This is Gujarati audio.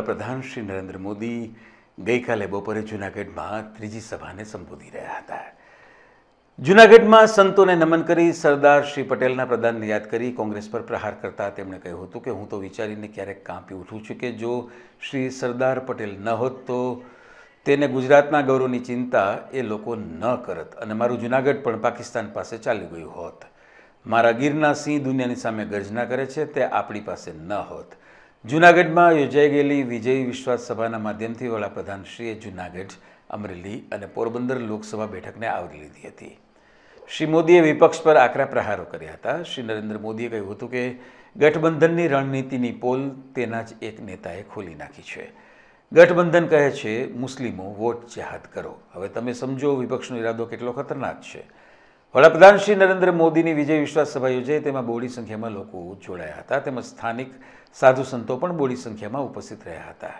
પ્રધાન શ્રી નરેન્દ્ર મોદી ગઈકાલે બપોરે જૂનાગઢમાં ત્રીજી સભાને સંબોધી રહ્યા હતા જૂનાગઢમાં સંતોને નમન કરી સરદાર શ્રી પટેલના પ્રધાનને યાદ કરી કોંગ્રેસ પર પ્રહાર કરતા તેમણે કહ્યું હતું કે હું તો વિચારીને ક્યારેક કાંપી ઉઠું છું કે જો શ્રી સરદાર પટેલ ન હોત તો તેને ગુજરાતના ગૌરવની ચિંતા એ લોકો ન કરત અને મારું જૂનાગઢ પણ પાકિસ્તાન પાસે ચાલી ગયું હોત મારા ગીરના સિંહ દુનિયાની સામે ગર્જના કરે છે તે આપણી પાસે ન હોત જૂનાગઢમાં યોજાઈ ગયેલી વિજય વિશ્વાસ સભાના માધ્યમથી વડાપ્રધાનશ્રીએ જૂનાગઢ અમરેલી અને પોરબંદર લોકસભા બેઠકને આવરી લીધી હતી શ્રી મોદીએ વિપક્ષ પર આકરા પ્રહારો કર્યા હતા શ્રી નરેન્દ્ર મોદીએ કહ્યું હતું કે ગઠબંધનની રણનીતિની પોલ તેના જ એક નેતાએ ખોલી નાખી છે ગઠબંધન કહે છે મુસ્લિમો વોટ જાહેર કરો હવે તમે સમજો વિપક્ષનો ઇરાદો કેટલો ખતરનાક છે વડાપ્રધાન શ્રી નરેન્દ્ર મોદીની વિજય વિશ્વાસ સભા યોજાઈ તેમાં બોડી સંખ્યામાં લોકો જોડાયા હતા તેમજ સ્થાનિક સાધુ સંતો પણ બોડી સંખ્યામાં ઉપસ્થિત રહ્યા હતા